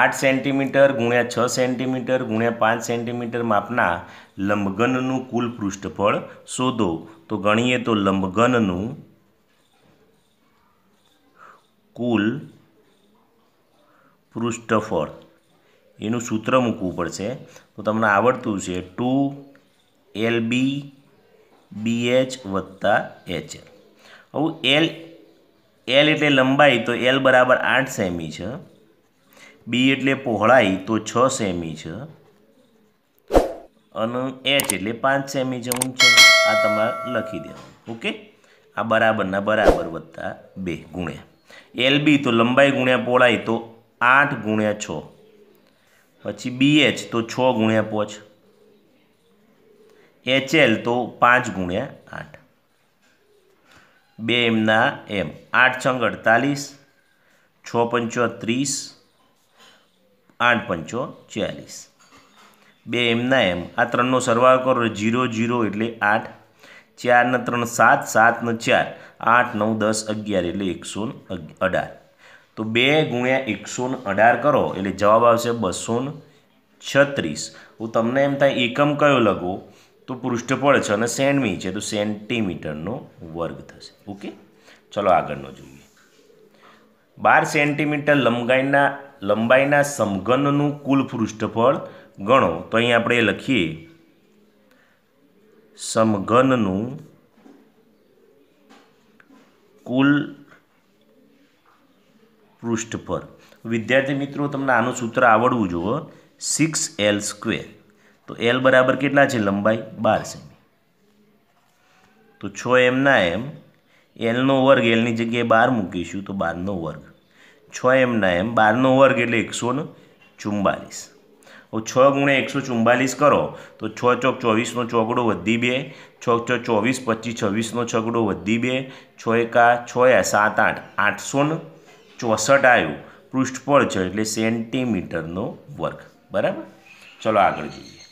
આઠ સેન્ટીમીટર ગુણ્યા છ સેન્ટીમીટર ગુણ્યા પાંચ સેન્ટીમીટર માપના લંબગનનું કુલ પૃષ્ઠફળ શોધો તો ગણીએ તો લંબગનનું કુલ પૃષ્ઠફળ એનું સૂત્ર મૂકવું પડશે તો તમને આવડતું છે two L B B H વત્તા એચ હવે એલ એલ એટલે લંબાઈ તો એલ બરાબર આઠ સેમી છે બી એટલે પહોળાઈ તો છ સેમી છે અને એચ એટલે પાંચ સેમી છે ઊંચાઈ આ તમારે લખી દેવાનું ઓકે આ બરાબરના બરાબર વત્તા બે ગુણ્યા એલ બી તો લંબાઈ ગુણ્યા પહોળાઈ તો આઠ ગુણ્યા છ પછી બી એચ તો છ ગુણ્યા પોચ એલ તો પાંચ ગુણ્યા આઠ બે એમના એમ આઠ છંગ અડતાલીસ છ પંચો ત્રીસ આઠ પંચો ચાલીસ બે એમના એમ આ ત્રણનો સરવાળો કરો ઝીરો જીરો એટલે આઠ ચારને ત્રણ સાત સાતને ચાર આઠ નવ દસ અગિયાર એટલે એકસો અઢાર તો બે ગુણ્યા એકસો અઢાર કરો એટલે જવાબ આવશે બસો છત્રીસ હું તમને એમ થાય એકમ કયો લગો તો પૃષ્ઠફળ છે અને સેન્ડમી છે તો સેન્ટીમીટરનો વર્ગ થશે ઓકે ચલો આગળનો જોઈએ બાર સેન્ટીમીટર લંબાઈના લંબાઈના સમઘનનું કુલ પૃષ્ઠફળ ગણો તો અહીં આપણે લખીએ સમઘનનું કુલ પૃષ્ઠફળ વિદ્યાર્થી મિત્રો તમને આનું સૂત્ર આવડવું જોવો સિક્સ એલ સ્ક્વેર તો એલ બરાબર કેટલા છે લંબાઈ બાર સેમી તો છ એમના એમ એલનો વર્ગ એલની જગ્યાએ બાર મૂકીશું તો બારનો વર્ગ છ એમના એમ બારનો વર્ગ એટલે એકસો ને ચુમ્બાલીસ છ ગુણે એકસો ચુમ્બાલીસ કરો તો છ ચોક ચોવીસનો ચોકડો વધી બે છ છ ચોવીસ પચીસ છવ્વીસનો છગડો વધી બે છ એકા છ આ સાત આઠ આઠસો ને ચોસઠ આવ્યું પૃષ્ઠ પર છે એટલે સેન્ટીમીટરનો વર્ગ બરાબર ચલો આગળ જઈએ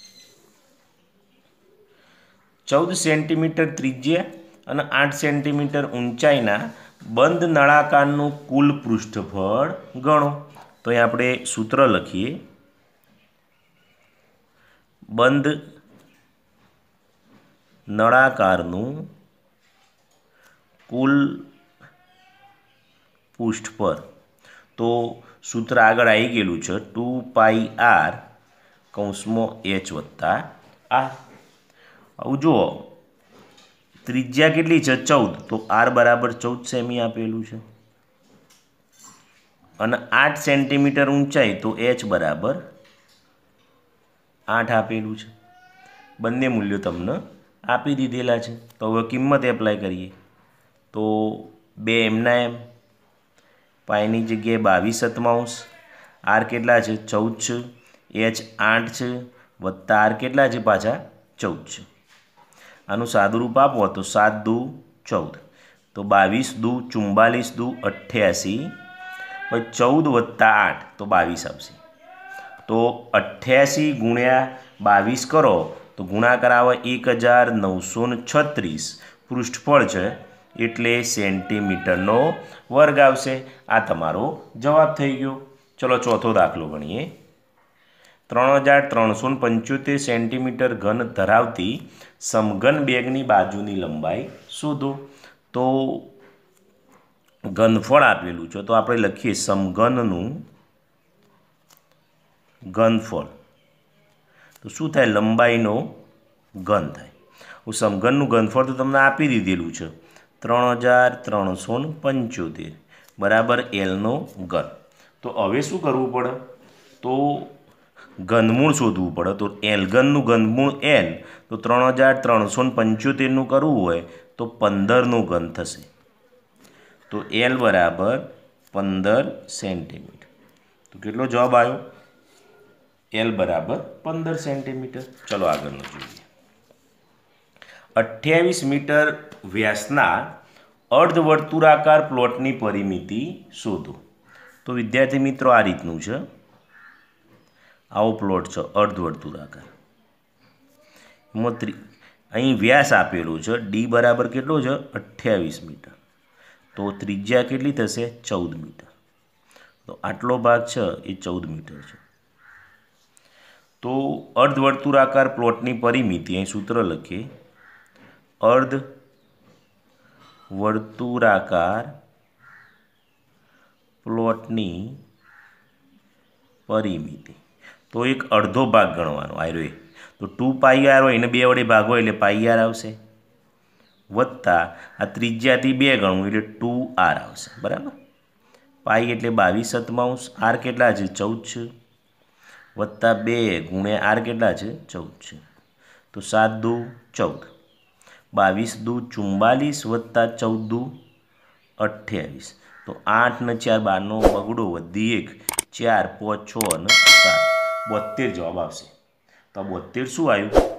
ચૌદ સેન્ટીમીટર ત્રિજ્યા અને આઠ સેન્ટીમીટર ઊંચાઈના બંધ નળાકારનું કુલ પૃષ્ઠફળ ગણો તો અહીં આપણે સૂત્ર લખીએ બંધ નળાકારનું કુલ પૃષ્ઠફળ તો સૂત્ર આગળ આવી ગયેલું છે ટુ પાઈ આર કૌંસમાં એચ વત્તા આ આવું જુઓ ત્રિજ્યા કેટલી છે ચૌદ તો આર બરાબર ચૌદ સેમી આપેલું છે અને આઠ સેન્ટીમીટર ઊંચાઈ તો એચ બરાબર આઠ આપેલું છે બંને મૂલ્યો તમને આપી દીધેલા છે તો હવે કિંમત એપ્લાય કરીએ તો બે એમના એમ પાયની જગ્યાએ બાવીસ સતમાઉસ આર કેટલા છે ચૌદ છે એચ આઠ છે વત્તા આર કેટલા છે પાછા ચૌદ છે આનું સાદુરૂપ આપો તો સાત દુ ચૌદ તો બાવીસ દુ ચુમ્બાલીસ દુ અઠ્યાસી પછી ચૌદ વત્તા આઠ તો બાવીસ આવશે તો અઠ્યાસી ગુણ્યા બાવીસ કરો તો ગુણાકાર આવે એક હજાર નવસો ને છત્રીસ પૃષ્ઠફળ છે એટલે સેન્ટીમીટરનો વર્ગ આવશે આ તમારો જવાબ થઈ ગયો ચલો ચોથો દાખલો ગણીએ ત્રણ હજાર ત્રણસો પંચોતેર સેન્ટીમીટર ઘન ધરાવતી સમઘન બેગની બાજુની લંબાઈ શોધો તો ઘનફળ આપેલું છે તો આપણે લખીએ સમઘનનું ઘનફળ તો શું થાય લંબાઈનો ઘન થાય હું સમઘનનું ઘનફળ તો તમને આપી દીધેલું છે ત્રણ હજાર ત્રણસો પંચોતેર બરાબર એલનો ઘન તો હવે શું કરવું પડે તો ગંધમૂળ શોધવું પડે તો એલગનનું ગંધમૂળ એલ તો ત્રણ હજાર ત્રણસો ને પંચોતેરનું કરવું હોય તો પંદરનું ગંધ થશે તો એલ બરાબર પંદર સેન્ટીમીટર તો કેટલો જવાબ આવ્યો એલ બરાબર પંદર સેન્ટીમીટર ચલો આગળનું જોઈએ અઠ્યાવીસ મીટર વ્યાસના અર્ધવર્તુળાકાર પ્લોટની પરિમિતિ શોધો તો વિદ્યાર્થી મિત્રો આ રીતનું છે આવો પ્લોટ છે અર્ધવર્તુળાકાર એમાં ત્રી અહીં વ્યાસ આપેલો છે ડી બરાબર કેટલો છે અઠ્યાવીસ મીટર તો ત્રિજ્યા કેટલી થશે ચૌદ મીટર તો આટલો ભાગ છે એ ચૌદ મીટર છે તો અર્ધવર્તુળાકાર પ્લોટની પરિમિતિ અહીં સૂત્ર લખીએ અર્ધ વર્તુળાકાર પ્લોટની પરિમિતિ તો એક અડધો ભાગ ગણવાનો આયરો એ તો ટુ પાઈ આર હોય એને બે વડે ભાગ હોય એટલે પાઈ આર આવશે વત્તા આ ત્રિજ્યાથી બે ગણવું એટલે ટુ આર આવશે બરાબર પાઈ એટલે બાવીસ સતમાંશ આર કેટલા છે ચૌદ છે વત્તા બે ગુણે આર કેટલા છે ચૌદ છે તો સાત દુ ચૌદ બાવીસ દુ ચુમ્બાલીસ વત્તા ચૌદ દુ અઠ્યાવીસ તો આઠ ને ચાર બારનો બગડો વધી એક ચાર પાંચ છ અને સાત બોતેર જવાબ આવશે તો આ બોતેર શું આવ્યું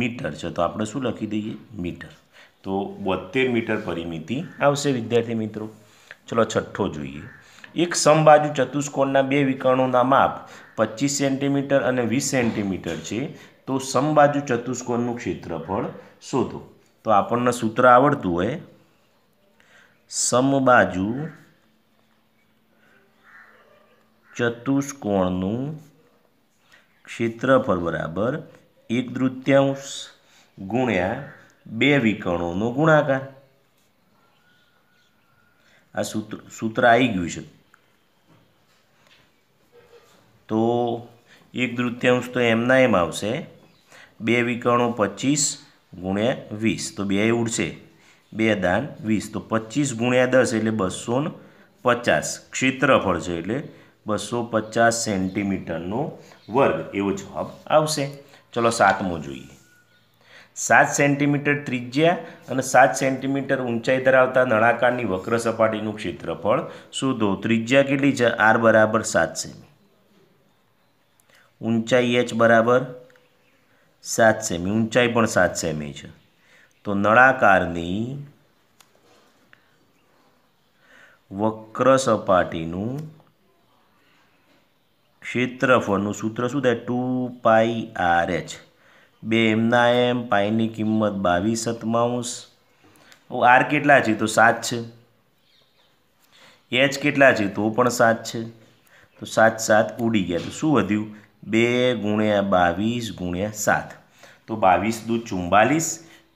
મીટર છે તો આપણે શું લખી દઈએ મીટર તો બોતેર મીટર પરિમિતિ આવશે વિદ્યાર્થી મિત્રો ચલો છઠ્ઠો જોઈએ એક સમબાજુ ચતુષ્કોણના બે વિકર્ણોના માપ પચીસ સેન્ટીમીટર અને વીસ સેન્ટીમીટર છે તો સમબાજુ ચતુષ્કોણનું ક્ષેત્રફળ શોધો તો આપણને સૂત્ર આવડતું હોય સમબાજુ ચતુષ્કોણનું ક્ષેત્રફળ બરાબર એક તૃત્યાંશ ગુણ્યા બે વિકર્ણોનો ગુણાકાર આ સૂત્ર સૂત્ર આવી ગયું છે તો એક તૃત્યાંશ તો એમના એમ આવશે બે વિકર્ણો પચીસ ગુણ્યા વીસ તો બે ઉડશે બે દાન વીસ તો પચીસ ગુણ્યા દસ એટલે બસો પચાસ ક્ષેત્રફળ છે એટલે બસો પચાસ સેન્ટીમીટરનું વર્ગ એવો જવાબ આવશે ચલો સાતમો જોઈએ સાત સેન્ટીમીટર ત્રિજ્યા અને સાત સેન્ટીમીટર ઊંચાઈ ધરાવતા નળાકારની વક્ર સપાટીનું ક્ષેત્રફળ શોધો ત્રિજ્યા કેટલી છે આર બરાબર સાત સેમી ઊંચાઈ એચ બરાબર સાત સેમી ઊંચાઈ પણ સાત સેમી છે તો નળાકારની વક્ર સપાટીનું ક્ષેત્રફળનું સૂત્ર શું થાય ટુ પાઈ આર એચ બે એમના એમ પાઈની કિંમત બાવીસ સત્માઉસ આર કેટલા છે તો સાત છે એચ કેટલા છે તો પણ સાત છે તો સાત સાત ઉડી ગયા તો શું વધ્યું બે ગુણ્યા બાવીસ ગુણ્યા સાત તો બાવીસ દુ ચુમ્બાલીસ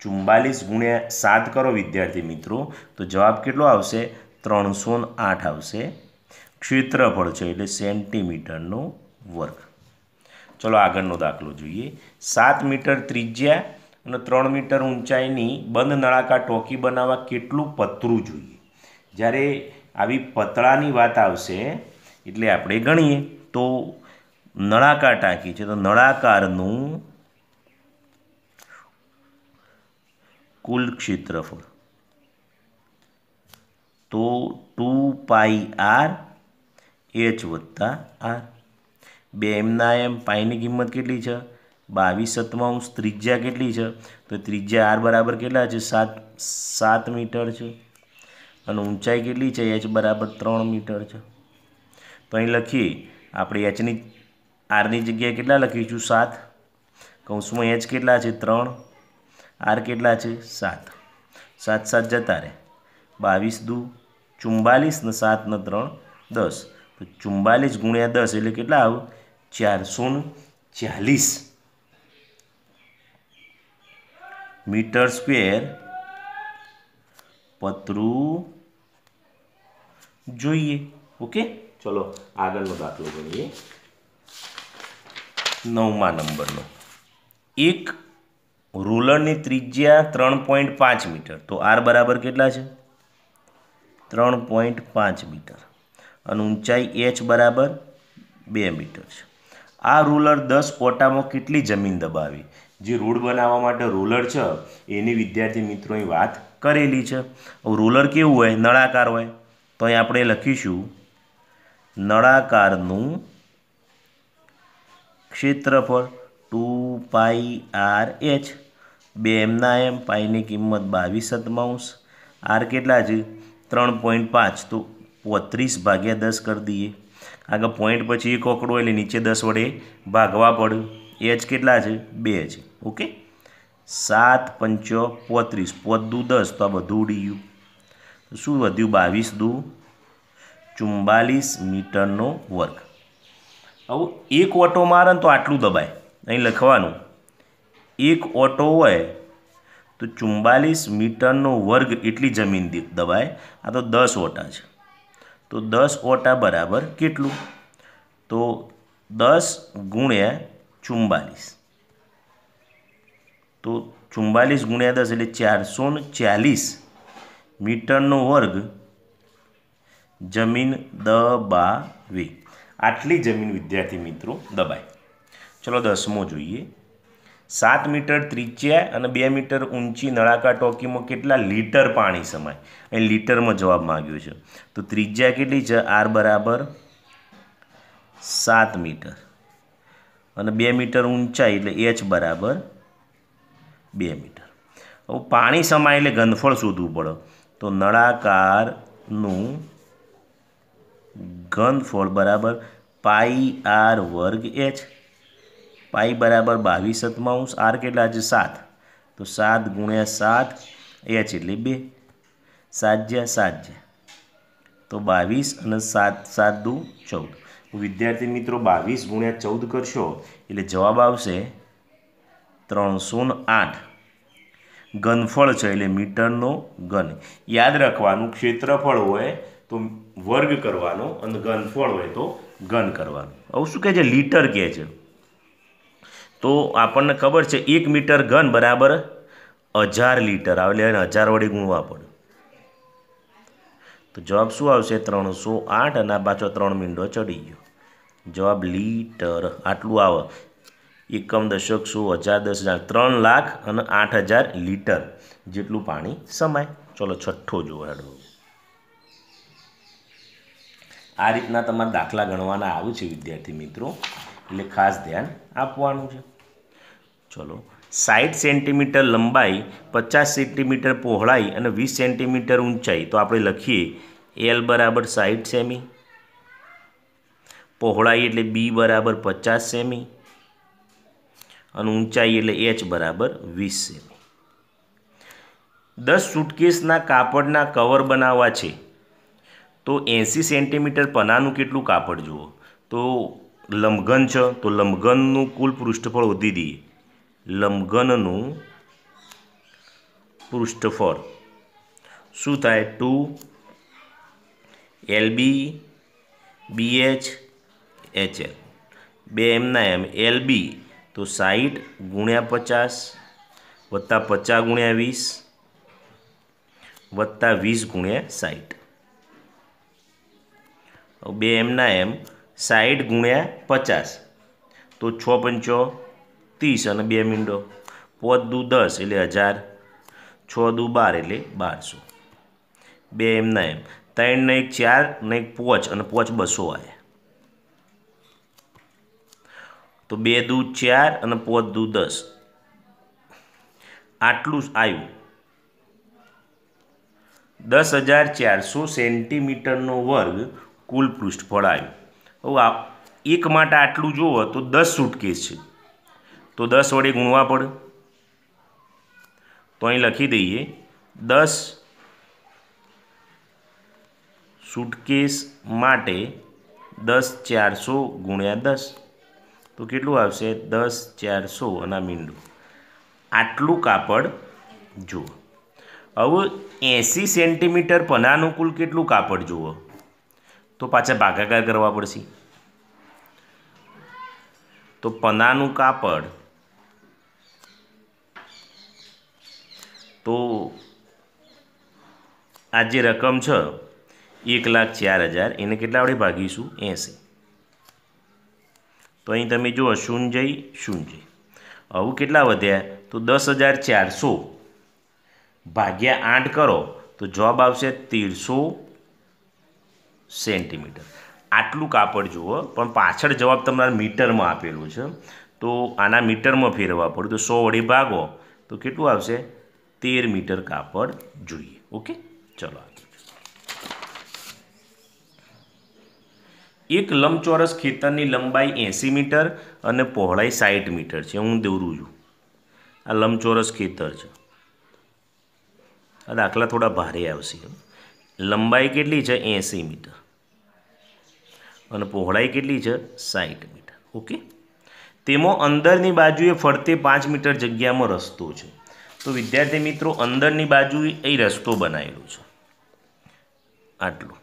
ચુમ્બાલીસ ગુણ્યા સાત કરો વિદ્યાર્થી મિત્રો તો જવાબ કેટલો આવશે ત્રણસો આઠ આવશે ક્ષેત્રફળ છે એટલે સેન્ટીમીટરનો વર્ગ ચલો આગળનો દાખલો જોઈએ સાત મીટર ત્રિજ્યા અને ત્રણ મીટર ઊંચાઈની બંધ નળાકાર ટોકી બનાવવા કેટલું પતરું જોઈએ જ્યારે આવી પતળાની વાત આવશે એટલે આપણે ગણીએ તો નળાકાર ટાંકી છે તો નળાકારનું કુલ ક્ષેત્રફળ તો ટુ પાઈ આર એચ વત્તા આર બે એમના એમ પાઈની કિંમત કેટલી છે બાવીસ સત્તાવંશ ત્રિજ્યા કેટલી છે તો ત્રિજ્યા આર બરાબર કેટલા છે સાત સાત મીટર છે અને ઊંચાઈ કેટલી છે એચ બરાબર ત્રણ મીટર છે તો અહીં લખીએ આપણે એચની આરની જગ્યાએ કેટલા લખીશું સાત કૌંસમાં એચ કેટલા છે ત્રણ આર કેટલા છે સાત સાત સાત જતા રહે બાવીસ દુ ચુમ્બાલીસ ને સાત ને ત્રણ દસ તો ચુમ્બાલીસ ગુણ્યા દસ એટલે કેટલા આવ ચારસો ચાલીસ મીટર સ્ક્વેર પતરું જોઈએ ઓકે ચલો આગળનો દાખલો ગણીએ નવમા નંબરનો એક રોલરની ત્રિજ્યા ત્રણ પોઈન્ટ પાંચ મીટર તો આર બરાબર કેટલા છે ત્રણ પોઈન્ટ પાંચ મીટર અને ઊંચાઈ એચ બરાબર બે મીટર છે આ રૂલર દસ કોટામાં કેટલી જમીન દબાવી જે રૂળ બનાવવા માટે રૂલર છે એની વિદ્યાર્થી મિત્રોની વાત કરેલી છે રૂલર કેવું હોય નળાકાર હોય તો અહીં આપણે લખીશું નળાકારનું ક્ષેત્રફળ ટુ પાઈ આર એચ બે એમના એમ પાઈની કિંમત બાવીસ સદમાંશ આર કેટલા છે ત્રણ પોઈન્ટ પાંચ તો પોત્રીસ ભાગ્યા દસ કરી દઈએ આગળ પોઈન્ટ પછી એક ઓકડો એટલે નીચે દસ વડે ભાગવા પડ્યું એચ કેટલા છે બે છે ઓકે સાત પંચો પોત્રીસ પોદું દસ તો આ બધું ઉડી ગયું શું વધ્યું બાવીસ દુ ચુમ્બાલીસ મીટરનો વર્ગ હવે એક ઓટો મારે તો આટલું દબાય અહીં લખવાનું એક ઓટો હોય તો ચુમ્બાલીસ મીટરનો વર્ગ એટલી જમીન દબાય આ તો દસ ઓટા છે તો દસ ઓટા બરાબર કેટલું તો દસ ગુણ્યા ચુમ્બાલીસ તો ચુમ્બાલીસ ગુણ્યા દસ એટલે ચારસો ચાલીસ મીટરનો વર્ગ જમીન દબાવી આટલી જમીન વિદ્યાર્થી મિત્રો દબાય ચલો દસમો જોઈએ સાત મીટર ત્રિજ્યા અને બે મીટર ઊંચી નળાકાર ટોકીમાં કેટલા લીટર પાણી સમાય અહીં લીટરમાં જવાબ માગ્યો છે તો ત્રિજ્યા કેટલી છે આર બરાબર સાત મીટર અને બે મીટર ઊંચાઈ એટલે એચ બરાબર બે મીટર હવે પાણી સમાય એટલે ગંદફળ શોધવું પડે તો નળાકારનું ગંદફળ બરાબર પાઈ આર વર્ગ એચ પાઈ બરાબર બાવીસ સતમાંશ આર કેટલા છે સાત તો સાત ગુણ્યા સાત એચ એટલે બે સાત જ્યાં સાત જ્યાં તો બાવીસ અને સાત સાત દુ ચૌદ વિદ્યાર્થી મિત્રો બાવીસ ગુણ્યા ચૌદ કરશો એટલે જવાબ આવશે ત્રણસો આઠ ઘનફળ છે એટલે મીટરનો ઘન યાદ રાખવાનું ક્ષેત્રફળ હોય તો વર્ગ કરવાનો અને ઘનફળ હોય તો ઘન કરવાનું આવું શું કહે છે લીટર કહે છે તો આપણને ખબર છે એક મીટર ઘન બરાબર હજાર લીટર આવે એને હજાર વડે ગુણવા પડે તો જવાબ શું આવશે ત્રણસો આઠ અને પાછો ત્રણ મીંડો ચડી ગયો જવાબ લીટર આટલું આવે એકમ દશક સો હજાર દસ હજાર ત્રણ લાખ અને આઠ હજાર લીટર જેટલું પાણી સમાય ચલો છઠ્ઠો જોવાડો આ રીતના તમારા દાખલા ગણવાના આવ્યું છે વિદ્યાર્થી મિત્રો એટલે ખાસ ધ્યાન આપવાનું છે ચલો સાઠ સેન્ટીમીટર લંબાઈ પચાસ સેન્ટીમીટર પહોળાઈ અને વીસ સેન્ટીમીટર ઊંચાઈ તો આપણે લખીએ એલ બરાબર સાઠ સેમી પહોળાઈ એટલે બી બરાબર પચાસ સેમી અને ઊંચાઈ એટલે એચ બરાબર વીસ સેમી દસ સુટકેસના કાપડના કવર બનાવવા છે તો એંસી સેન્ટીમીટર પનાનું કેટલું કાપડ જુઓ તો લંબગન છે તો લંબઘનનું કુલ પૃષ્ઠફળ વધી દઈએ લંબઘનનું પૃષ્ઠફળ શું થાય ટુ એલબી એચ એલ બે એમના એમ એલબી તો સાહીઠ ગુણ્યા પચાસ વત્તા પચાસ ગુણ્યા વીસ વત્તા વીસ ગુણ્યા સાહીઠ બે એમના એમ સાઠ ગુણ્યા પચાસ તો છ પંચો ત્રીસ અને બે મીંડો પોત દુ દસ એટલે હજાર છ દુ બાર એટલે બારસો બે એમના એમ ત્રણ ને એક ચાર ને એક પોચ અને પોચ બસો આવે તો બે દુ ચાર અને પોત દુ દસ આટલું આવ્યું દસ હજાર ચારસો સેન્ટીમીટરનો વર્ગ કુલ પૃષ્ઠફળ આવ્યું હવે એક માટે આટલું જુઓ તો દસ સુટકેસ છે તો દસ વડે ગુણવા પડે તો અહીં લખી દઈએ દસ સુટકેસ માટે દસ ચારસો ગુણ્યા દસ તો કેટલું આવશે દસ ચારસો અને મીંડું આટલું કાપડ જુઓ હવે એંસી સેન્ટીમીટર પનાનુકૂળ કેટલું કાપડ જુઓ તો પાછા ભાગાકાર કરવા પડશે તો પનાનું કાપડ તો આ જે રકમ છે એક લાખ ચાર હજાર એને કેટલા વડે ભાગીશું એસી તો અહીં તમે જુઓ શૂન્ય શૂન્ય આવું કેટલા વધ્યા તો દસ હજાર ચારસો ભાગ્યા આઠ કરો તો જવાબ આવશે તેરસો સેન્ટીમીટર આટલું કાપડ જુઓ પણ પાછળ જવાબ તમારા મીટરમાં આપેલું છે તો આના મીટરમાં ફેરવવા પડે તો સો વડે ભાગો તો કેટલું આવશે તેર મીટર કાપડ જોઈએ ઓકે ચલો એક લંબચોરસ ખેતરની લંબાઈ એંસી મીટર અને પહોળાઈ સાઠ મીટર છે હું દોરું છું આ લંબચોરસ ખેતર છે આ દાખલા થોડા ભારે આવશે લંબાઈ કેટલી છે એંસી મીટર અને પહોળાઈ કેટલી છે સાઠ મીટર ઓકે તેમાં અંદરની બાજુએ ફરતે પાંચ મીટર જગ્યામાં રસ્તો છે તો વિદ્યાર્થી મિત્રો અંદરની બાજુએ એ રસ્તો બનાવેલો છે આટલું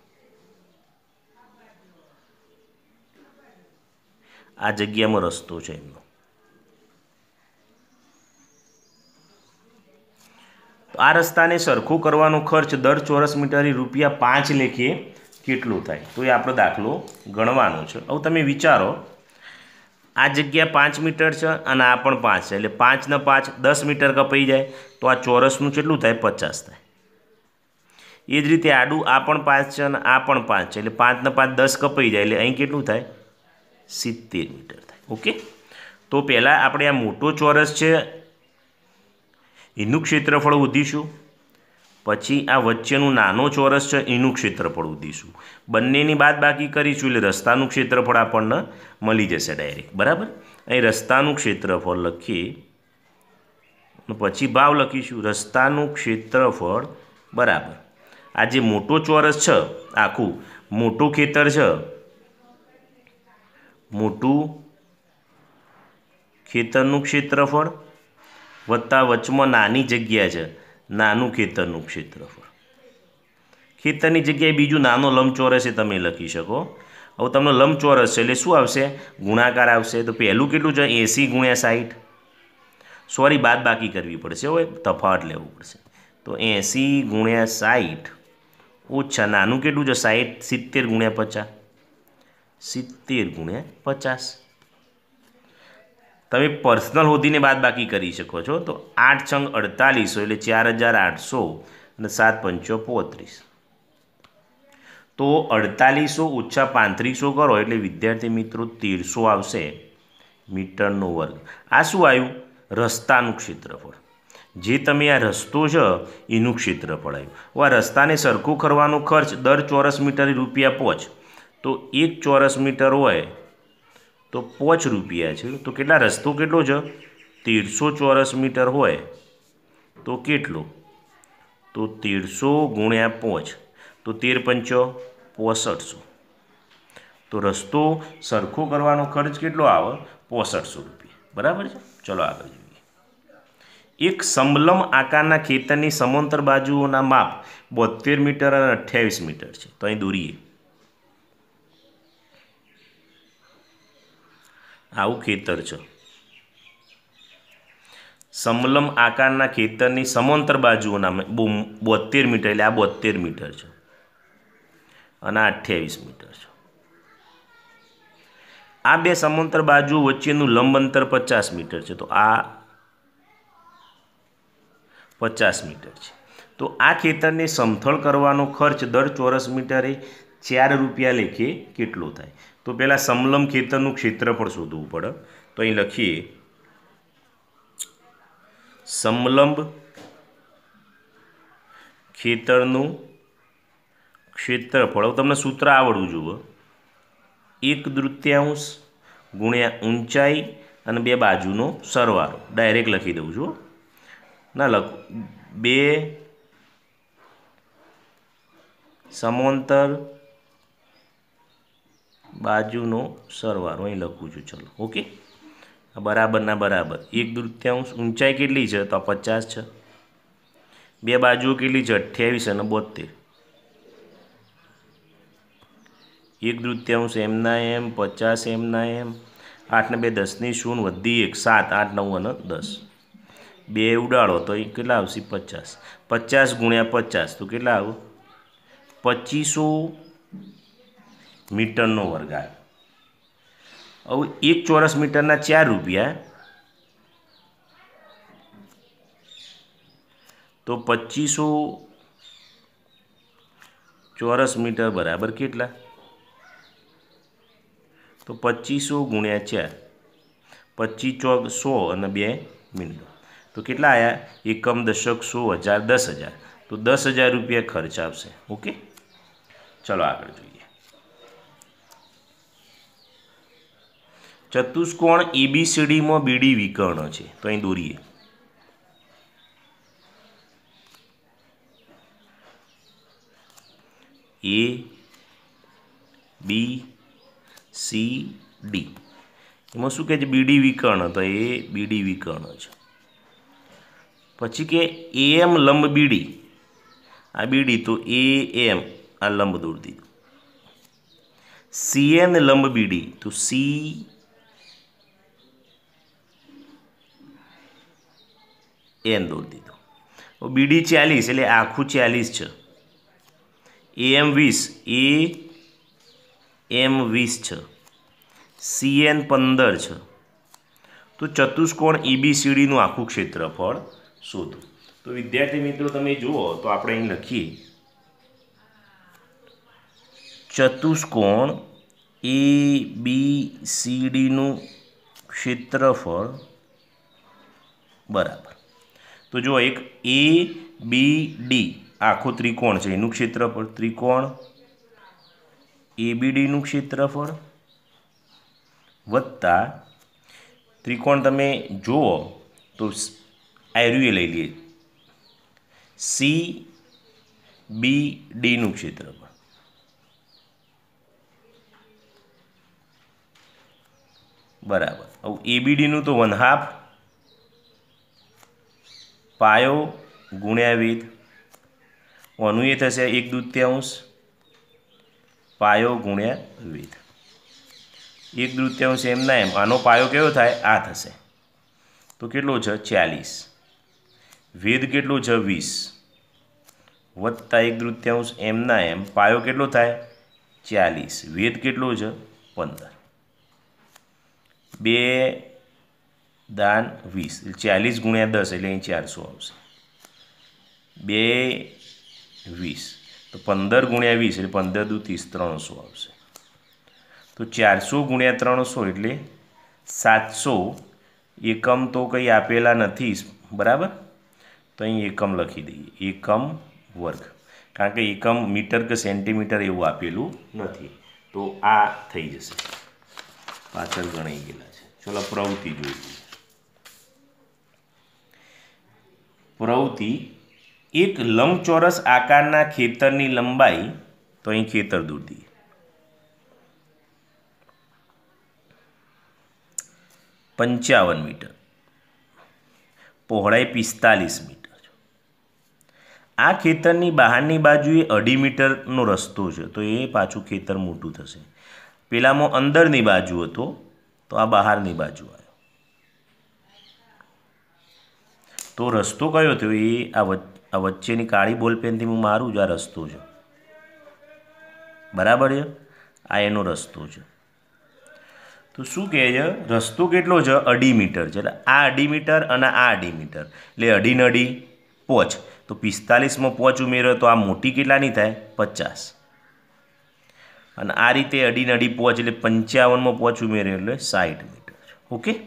આ જગ્યામાં રસ્તો છે એમનો તો આ રસ્તાને સરખું કરવાનો ખર્ચ દર ચોરસ મીટરે રૂપિયા પાંચ લેખીએ કેટલું થાય તો એ આપણો દાખલો ગણવાનો છે હવે તમે વિચારો આ જગ્યા પાંચ મીટર છે અને આ પણ પાંચ છે એટલે પાંચને પાંચ દસ મીટર કપાઈ જાય તો આ ચોરસનું કેટલું થાય પચાસ થાય એ જ રીતે આડું આ પણ પાંચ છે અને આ પણ પાંચ છે એટલે પાંચને પાંચ દસ કપાઈ જાય એટલે અહીં કેટલું થાય સિત્તેર મીટર થાય ઓકે તો પહેલાં આપણે આ મોટો ચોરસ છે એનું ક્ષેત્રફળ ઉધીશું પછી આ વચ્ચેનું નાનો ચોરસ છે એનું ક્ષેત્રફળ ઉધીશું બંનેની બાદ બાકી કરીશું એટલે રસ્તાનું ક્ષેત્રફળ આપણને મળી જશે ડાયરેક્ટ બરાબર અહીં રસ્તાનું ક્ષેત્રફળ લખીએ પછી ભાવ લખીશું રસ્તાનું ક્ષેત્રફળ બરાબર આ જે મોટો ચોરસ છે આખું મોટું ખેતર છે મોટું ખેતરનું ક્ષેત્રફળ વત્તા વચમાં નાની જગ્યા છે નાનું ખેતરનું ક્ષેત્રફળ ખેતરની જગ્યાએ બીજું નાનો લંબચોરસ એ તમે લખી શકો હવે તમને લંબચોરસ છે એટલે શું આવશે ગુણાકાર આવશે તો પહેલું કેટલું છે એંસી ગુણ્યા સાહીઠ સોરી બાદ બાકી કરવી પડશે હવે તફાવટ લેવું પડશે તો એંસી ગુણ્યા સાહીઠ ઓછા નાનું કેટલું છે સાહીઠ સિત્તેર ગુણ્યા પચાસ સિત્તેર ગુણ્યા પચાસ તમે પર્સનલ હોદીને બાદ બાકી કરી શકો છો તો આઠ છંગ અડતાલીસો એટલે ચાર હજાર આઠસો અને સાત પંચો પોત્રીસ તો અડતાલીસો ઓછા પાંત્રીસો કરો એટલે વિદ્યાર્થી મિત્રો તેરસો આવશે મીટરનો વર્ગ આ શું આવ્યું રસ્તાનું ક્ષેત્રફળ જે તમે આ રસ્તો છે એનું ક્ષેત્રફળ આવ્યું આ રસ્તાને સરખું કરવાનો ખર્ચ દર ચોરસ મીટર રૂપિયા પહોંચ તો એક ચોરસ મીટર હોય તો પાંચ રૂપિયા છે તો કેટલા રસ્તો કેટલો છે તેરસો ચોરસ મીટર હોય તો કેટલો તો તેરસો ગુણ્યા પાંચ તો તેર પંચો પોસઠસો તો રસ્તો સરખો કરવાનો ખર્ચ કેટલો આવે પોસઠસો રૂપિયા બરાબર છે ચલો આગળ જોઈએ એક સમલમ આકારના ખેતરની સમાંતર બાજુઓના માપ બોતેર મીટર અને અઠ્યાવીસ મીટર છે તો અહીં દોરીએ આવું ખેતર છે સમલમ આકારના ખેતરની સમાંતર બાજુઓના બોતેર મીટર એટલે આ બોતેર મીટર છે અને આ અઠ્યાવીસ મીટર છે આ બે સમાંતર બાજુ વચ્ચેનું લંબ અંતર પચાસ મીટર છે તો આ પચાસ મીટર છે તો આ ખેતરને સમથળ કરવાનો ખર્ચ દર ચોરસ મીટરે ચાર રૂપિયા લેખે કેટલો થાય તો પહેલાં સમલમ ખેતરનું ક્ષેત્રફળ શોધવું પડે તો અહીં લખીએ સમલંબ ખેતરનું ક્ષેત્રફળ તમને સૂત્ર આવડવું જુઓ એક દૃત્યાંશ ગુણ્યા ઊંચાઈ અને બે બાજુનો સરવાળો ડાયરેક્ટ લખી દઉં છું ના લખ બે સમાંતર બાજુનો સરવાળો અહીં લખું છું ચલો ઓકે બરાબરના બરાબર એક દૃત્યાંશ ઊંચાઈ કેટલી છે તો પચાસ છે બે બાજુઓ કેટલી છે અઠ્યાવીસ અને બોતેર એક દૃત્યાંશ એમના એમ પચાસ એમના એમ આઠને બે દસની શૂન વધી એક સાત આઠ નવ અને દસ બે ઉડાડો તો એ કેટલા આવશે પચાસ પચાસ ગુણ્યા પચાસ તો કેટલા આવું પચીસો મીટરનો વર્ગ આવ્યો હવે એક ચોરસ મીટરના ચાર રૂપિયા તો પચીસો ચોરસ મીટર બરાબર કેટલા તો પચીસો ગુણ્યા ચાર પચીસ ચોક સો અને બે મિનિટો તો કેટલા આવ્યા એકમ દશક સો હજાર દસ હજાર તો દસ હજાર રૂપિયા ખર્ચ આવશે ઓકે ચલો આગળ જોઈએ ચતુષ્કોણ એબીસીડીમાં બીડી વિકર્ણ છે તો અહીં દોરીએ એ બી સી ડી એમાં શું કહે છે બીડી વિકર્ણ તો એ બીડી વિકર્ણ છે પછી કે એમ લંબ બીડી આ બીડી તો એ એમ આ લંબ દોરી દીધું સીએન લંબ બીડી તો સી એન દોરી દીધો બીડી ચાલીસ એટલે આખું ચાલીસ છે એમ વીસ એ એમ વીસ છે સીએન પંદર છે તો ચતુષ્કોણ એબીસીડીનું આખું ક્ષેત્રફળ શોધું તો વિદ્યાર્થી મિત્રો તમે જુઓ તો આપણે અહીં લખીએ ચતુષ્કોણ એ બી સીડીનું ક્ષેત્રફળ બરાબર તો જુઓ એક એ બી ડી આખો ત્રિકોણ છે એનું ક્ષેત્રફળ ત્રિકોણ એબીડીનું ક્ષેત્રફળ વત્તા ત્રિકોણ તમે જુઓ તો આયરુએ લઈ લઈએ સી બી ડીનું ક્ષેત્રફળ બરાબર હવે એબીડીનું તો વન હાફ પાયો ગુણ્યા વિધ ઓનું એ થશે એક દૃત્યાંશ પાયો ગુણ્યા એક દૃત્યાંશ એમના એમ આનો પાયો કેવો થાય આ થશે તો કેટલો છે ચાલીસ વેદ કેટલો છે વીસ વત્તા એક દૃત્યાંશ એમના એમ પાયો કેટલો થાય ચાલીસ વેદ કેટલો છે પંદર બે દાન વીસ એટલે ચાલીસ ગુણ્યા દસ એટલે અહીં ચારસો આવશે બે વીસ તો પંદર ગુણ્યા વીસ એટલે પંદર દુ ત્રીસ ત્રણસો આવશે તો ચારસો ગુણ્યા ત્રણસો એટલે સાતસો એકમ તો કંઈ આપેલા નથી બરાબર તો અહીં એકમ લખી દઈએ એકમ વર્ગ કારણ કે એકમ મીટર કે સેન્ટીમીટર એવું આપેલું નથી તો આ થઈ જશે પાછળ ગણાઈ ગયેલા છે ચલો પ્રવૃત્તિ જોઈએ પ્રવૃત્તિ એક લંબચોરસ આકારના ખેતરની લંબાઈ તો અહીં ખેતર દૂરથી પંચાવન મીટર પહોળાઈ પિસ્તાલીસ મીટર આ ખેતરની બહારની બાજુએ અઢી મીટરનો રસ્તો છે તો એ પાછું ખેતર મોટું થશે પેલામાં અંદરની બાજુ હતો તો આ બહારની બાજુ આવે તો રસ્તો કયો થયો એ આ વચ્ચેની કાળી બોલપેનથી હું મારું જ આ રસ્તો છે બરાબર છે આ એનો રસ્તો છે તો શું કહે છે રસ્તો કેટલો છે અઢી મીટર છે એટલે આ અઢી મીટર અને આ અઢી મીટર એટલે અઢી નડી પોચ તો પિસ્તાલીસમાં પોચ ઉમેર્યો તો આ મોટી કેટલાની થાય પચાસ અને આ રીતે અઢી નડી પોચ એટલે પંચાવનમાં પહોંચ ઉમેર્યો એટલે સાઠ મીટર ઓકે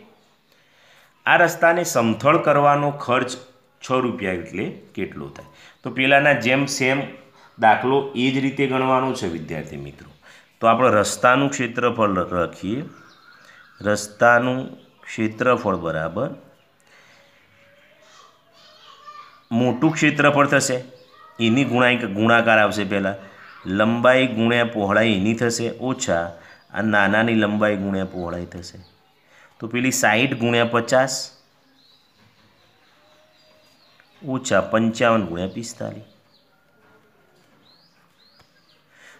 આ રસ્તાને સમથળ કરવાનો ખર્ચ છ રૂપિયા એટલે કેટલો થાય તો પહેલાંના જેમ સેમ દાખલો એ જ રીતે ગણવાનો છે વિદ્યાર્થી મિત્રો તો આપણે રસ્તાનું ક્ષેત્રફળ રાખીએ રસ્તાનું ક્ષેત્રફળ બરાબર મોટું ક્ષેત્રફળ થશે એની ગુણાઈ ગુણાકાર આવશે પહેલાં લંબાઈ ગુણ્યા પહોળાઈ એની થશે ઓછા આ નાનાની લંબાઈ ગુણ્યા પહોળાઈ થશે તો પેલી સાઠ ગુણ્યા પચાસ ઓછા પંચાવન ગુણ્યા પિસ્તાલીસ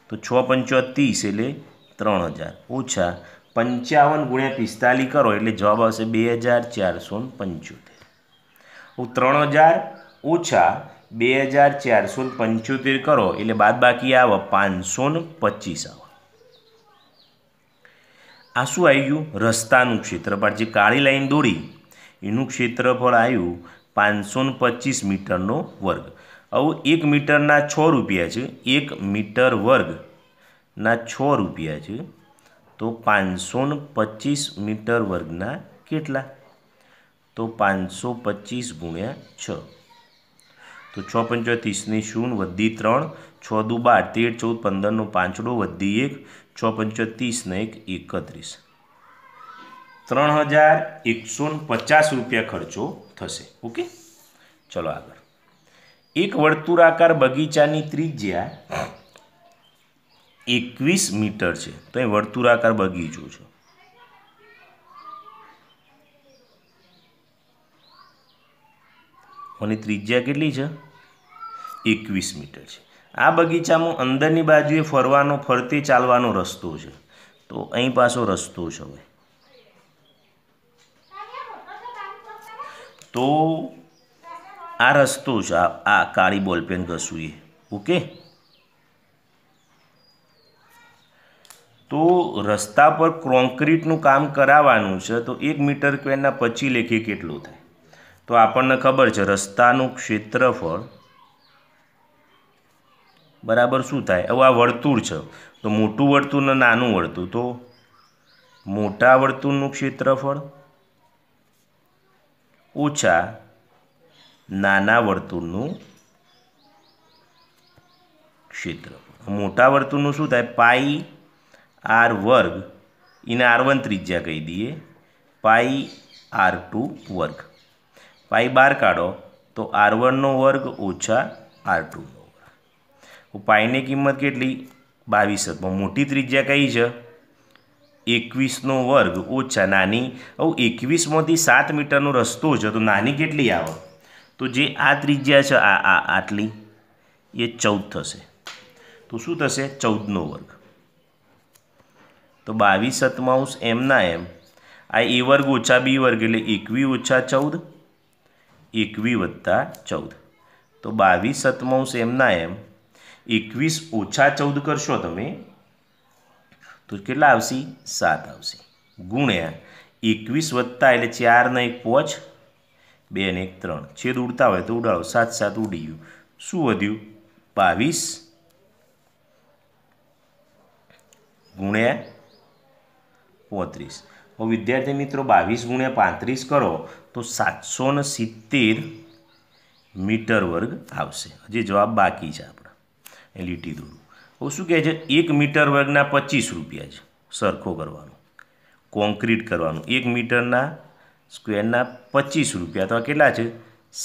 તો છ પંચોતેર એટલે ત્રણ હજાર ઓછા પંચાવન ગુણ્યા પિસ્તાલીસ કરો એટલે જવાબ આવશે બે હજાર ચારસો ને પંચોતેર હું ત્રણ હજાર ઓછા બે હજાર ચારસો ને પંચોતેર કરો એટલે બાદ બાકી આવે પાંચસો ને પચીસ આવે આ શું આવી ગયું રસ્તાનું ક્ષેત્રફળ જે કાળી લાઈન દોડી એનું ક્ષેત્રફળ આવ્યું પાંચસો ને પચીસ મીટરનો વર્ગ આવું એક મીટરના છ રૂપિયા છે એક મીટર વર્ગના છ રૂપિયા છે તો પાંચસો ને પચીસ મીટર વર્ગના કેટલા તો પાંચસો પચીસ ગુણ્યા છ તો છ પંચો ત્રીસની શૂન્ય વધી ત્રણ છ દુ બાર તેર ચૌદ પંદરનો પાંચડો વધી એક છ પંચો ત્રીસને એક એકત્રીસ ત્રણ હજાર એકસો પચાસ રૂપિયા ખર્ચો થશે ઓકે ચલો આગળ એક વર્તુળાકાર બગીચાની ત્રિજ્યા એકવીસ મીટર છે તો એ વર્તુળાકાર બગીચો છે અને ત્રિજ્યા કેટલી છે એકવીસ મીટર છે આ બગીચામાં અંદરની બાજુએ ફરવાનો ફરતી ચાલવાનો રસ્તો છે તો અહીં પાછો રસ્તો છે હવે તો આ રસ્તો છે આ કાળી બોલપેન ઘસુએ ઓકે તો રસ્તા પર કોન્ક્રીટનું કામ કરાવવાનું છે તો એક મીટર સ્ક્વેરના પચી લેખે કેટલું થાય તો આપણને ખબર છે રસ્તાનું ક્ષેત્રફળ બરાબર શું થાય હવે આ વર્તુળ છે તો મોટું વર્તુળ ને નાનું વર્તુળ તો મોટા વર્તુળનું ક્ષેત્રફળ ઓછા નાના વર્તુળનું ક્ષેત્રફળ મોટા વર્તુળનું શું થાય પાઈ આર વર્ગ એને આર વન ત્રિજ્યા કહી દઈએ પાઈ આર ટુ વર્ગ પાઈ બાર કાઢો તો આર વનનો વર્ગ ઓછા આર ટુ તો પાઈની કિંમત કેટલી બાવીસ મોટી ત્રિજ્યા કઈ છે એકવીસનો વર્ગ ઓછા નાની આવું એકવીસમાંથી સાત મીટરનો રસ્તો છે તો નાની કેટલી આવે તો જે આ ત્રિજ્યા છે આ આ આટલી એ ચૌદ થશે તો શું થશે ચૌદનો વર્ગ તો બાવીસ સતમાંશ એમના એમ આ એ વર્ગ ઓછા બી વર્ગ એટલે એકવી ઓછા ચૌદ એકવી વત્તા ચૌદ તો બાવીસ સતમાંશ એમના એમ એકવીસ ઓછા ચૌદ કરશો તમે તો કેટલા આવશે સાત આવશે ગુણ્યા એકવીસ વત્તા એટલે ચારને એક પોચ બે ને એક ત્રણ છેદ ઉડતા હોય તો ઉડાડો સાત સાત ઉડી ગયું શું વધ્યું બાવીસ ગુણ્યા પોત્રીસ હવે વિદ્યાર્થી મિત્રો બાવીસ ગુણ્યા પાંત્રીસ કરો તો સાતસો ને સિત્તેર મીટર વર્ગ આવશે હજી જવાબ બાકી છે એ લીટી e દોરું હવે શું કહે છે એક મીટર વર્ગના પચીસ રૂપિયા છે સરખો કરવાનો કોન્ક્રીટ કરવાનું એક મીટરના સ્ક્વેરના પચીસ રૂપિયા અથવા કેટલા છે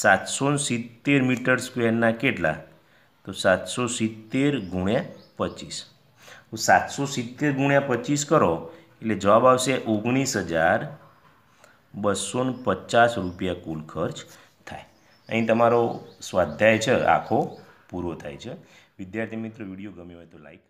સાતસો સિત્તેર મીટર સ્ક્વેરના કેટલા તો સાતસો સિત્તેર ગુણ્યા પચીસ સાતસો સિત્તેર ગુણ્યા પચીસ કરો એટલે જવાબ આવશે ઓગણીસ હજાર બસો પચાસ રૂપિયા કુલ ખર્ચ થાય અહીં તમારો સ્વાધ્યાય છે આખો પૂરો થાય છે વિદ્યાર્થી મિત્રો વિડીયો ગમ્યો હોય તો લાઇક